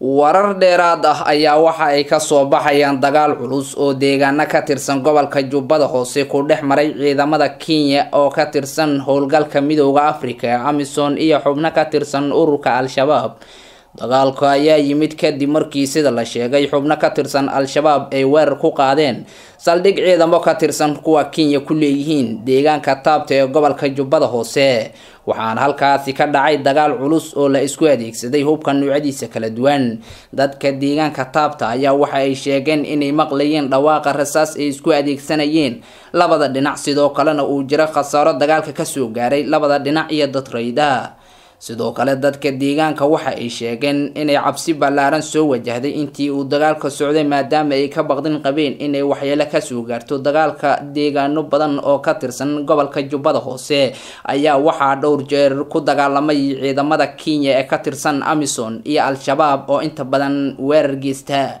warar dheeraad ah ayaa waxa ay kasoo baxayaan dagaal culus oo deegaano ka tirsan gobolka jubbada hoose ku dhex maray ciidamada kenya oo ka tirsan howlgalka midooda africa amison iyo xubno ka tirsan ururka al-shabaab dagaalku ayaa yimid kadib markii sida la sheegay xubno ka tirsan al-shabaab ay weerar ku qaadeen saldhig ciidamo ka tirsan kuwa kenya ku leeyihiin deegaanka taabta ee gobolka jubbada hoose waxaana halkaasi ka dhacay dagaal culus oo la isku adeegsaday hubka nuucyadiisa kala duwan dadka deegaanka taabta ayaa waxa ay sheegeen inay maqlayeen dhawaaqa rasaas ay isku adeegsanayeen labada dhinac sidoo kalena uu jiro khasaaro dagaalka kasoo gaaray labada dhinac iyo dad rayda sidoo kale dadka deegaanka waxa ay sheegeen inay cabsi ballaaran soo wajahday intii uu dagaalka socday maadaama ay ka baqdin qabeen inay waxyeelo kasoo gaarto dagaalka deegaano badan oo ka tirsan gobolka jubbada hoose ayaa waxaa dhowr jeer ku dagaalamay ciidamada kenya ee ka tirsan amison iyo al-shabaab oo inta badan weerar geysta